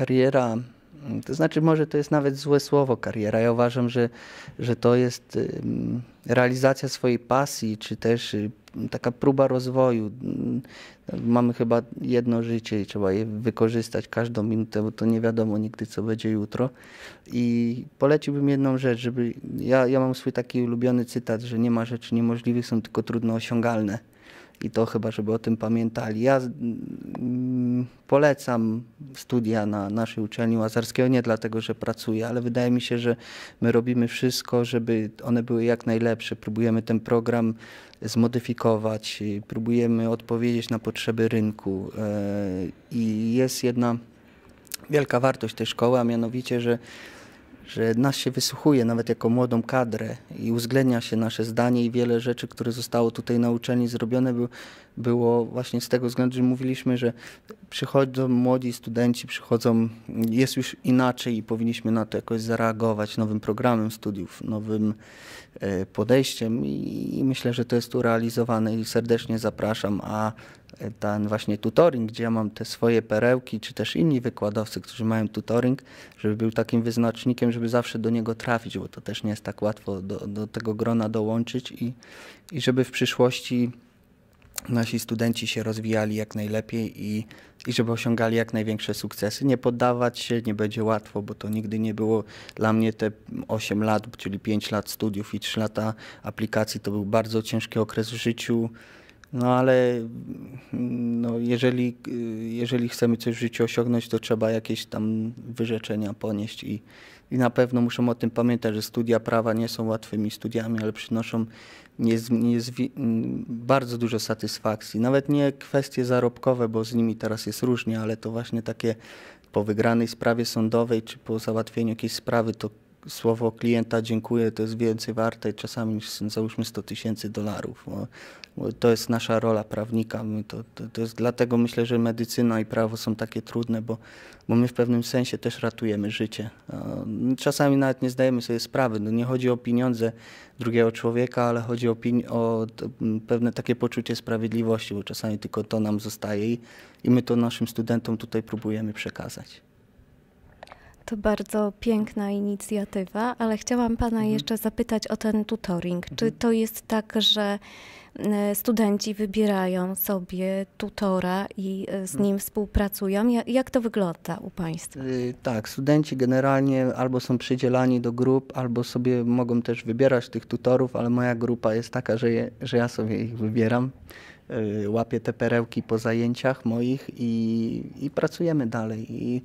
kariera, to znaczy może to jest nawet złe słowo kariera. Ja uważam, że, że to jest realizacja swojej pasji, czy też y, taka próba rozwoju. No, mamy chyba jedno życie i trzeba je wykorzystać każdą minutę, bo to nie wiadomo nigdy, co będzie jutro. I poleciłbym jedną rzecz, żeby. Ja, ja mam swój taki ulubiony cytat, że nie ma rzeczy niemożliwych, są tylko trudno osiągalne i to chyba, żeby o tym pamiętali. Ja mm, polecam studia na naszej uczelni Łazarskiej, nie dlatego, że pracuję, ale wydaje mi się, że my robimy wszystko, żeby one były jak najlepsze. Próbujemy ten program zmodyfikować, próbujemy odpowiedzieć na potrzeby rynku e, i jest jedna wielka wartość tej szkoły, a mianowicie, że że nas się wysłuchuje nawet jako młodą kadrę i uwzględnia się nasze zdanie i wiele rzeczy, które zostało tutaj na uczelni zrobione by, było właśnie z tego względu, że mówiliśmy, że przychodzą młodzi studenci, przychodzą, jest już inaczej i powinniśmy na to jakoś zareagować nowym programem studiów, nowym e, podejściem i myślę, że to jest tu realizowane i serdecznie zapraszam, a ten właśnie tutoring, gdzie ja mam te swoje perełki, czy też inni wykładowcy, którzy mają tutoring, żeby był takim wyznacznikiem, żeby zawsze do niego trafić, bo to też nie jest tak łatwo do, do tego grona dołączyć i, i żeby w przyszłości nasi studenci się rozwijali jak najlepiej i, i żeby osiągali jak największe sukcesy. Nie poddawać się nie będzie łatwo, bo to nigdy nie było dla mnie te 8 lat, czyli 5 lat studiów i 3 lata aplikacji. To był bardzo ciężki okres w życiu no ale mm, no, jeżeli, jeżeli chcemy coś w życiu osiągnąć, to trzeba jakieś tam wyrzeczenia ponieść i, i na pewno muszą o tym pamiętać, że studia prawa nie są łatwymi studiami, ale przynoszą niez, niez, mm, bardzo dużo satysfakcji. Nawet nie kwestie zarobkowe, bo z nimi teraz jest różnie, ale to właśnie takie po wygranej sprawie sądowej czy po załatwieniu jakiejś sprawy, to słowo klienta dziękuję to jest więcej warte czasami niż załóżmy 100 tysięcy dolarów. To jest nasza rola prawnika. To, to, to, jest dlatego myślę, że medycyna i prawo są takie trudne, bo, bo my w pewnym sensie też ratujemy życie. No, czasami nawet nie zdajemy sobie sprawy. No nie chodzi o pieniądze drugiego człowieka, ale chodzi o, o pewne takie poczucie sprawiedliwości, bo czasami tylko to nam zostaje i, i my to naszym studentom tutaj próbujemy przekazać. To bardzo piękna inicjatywa, ale chciałam Pana mhm. jeszcze zapytać o ten tutoring. Mhm. Czy to jest tak, że e, studenci wybierają sobie tutora i e, z mhm. nim współpracują? Jak to wygląda u Państwa? Y, tak, studenci generalnie albo są przydzielani do grup, albo sobie mogą też wybierać tych tutorów, ale moja grupa jest taka, że, je, że ja sobie ich wybieram. Y, łapię te perełki po zajęciach moich i, i pracujemy dalej. I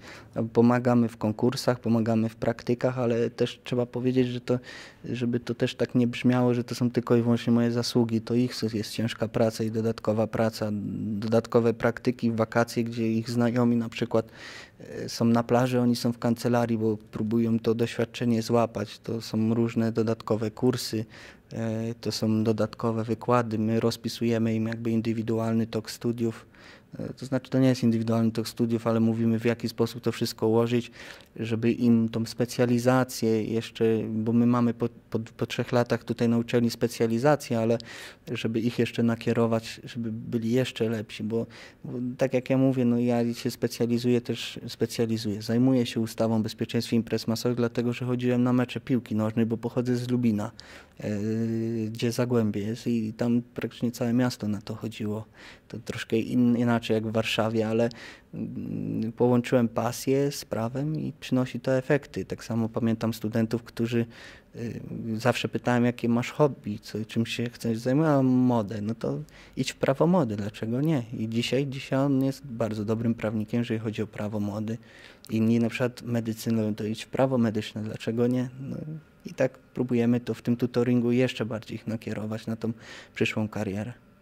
pomagamy w konkursach, pomagamy w praktykach, ale też trzeba powiedzieć, że to, żeby to też tak nie brzmiało, że to są tylko i wyłącznie moje zasługi. To ich jest ciężka praca i dodatkowa praca, dodatkowe praktyki, wakacje, gdzie ich znajomi na przykład y, są na plaży, oni są w kancelarii, bo próbują to doświadczenie złapać. To są różne dodatkowe kursy, E, to są dodatkowe wykłady. My rozpisujemy im jakby indywidualny tok studiów, E, to znaczy, to nie jest indywidualny tok studiów, ale mówimy w jaki sposób to wszystko ułożyć, żeby im tą specjalizację jeszcze, bo my mamy po, po, po trzech latach tutaj na uczelni specjalizację, ale żeby ich jeszcze nakierować, żeby byli jeszcze lepsi, bo, bo tak jak ja mówię, no ja się specjalizuję też, specjalizuję, zajmuję się ustawą bezpieczeństwa imprez masowych, dlatego że chodziłem na mecze piłki nożnej, bo pochodzę z Lubina, yy, gdzie Zagłębie jest i tam praktycznie całe miasto na to chodziło. To troszkę in, inaczej inaczej jak w Warszawie, ale mm, połączyłem pasję z prawem i przynosi to efekty. Tak samo pamiętam studentów, którzy y, zawsze pytałem, jakie masz hobby, co, czym się chcesz zajmować, modę, no to idź w prawo mody, dlaczego nie? I dzisiaj, dzisiaj on jest bardzo dobrym prawnikiem, jeżeli chodzi o prawo mody. Inni na przykład medycyną, to idź w prawo medyczne, dlaczego nie? No I tak próbujemy to w tym tutoringu jeszcze bardziej ich nakierować na tą przyszłą karierę.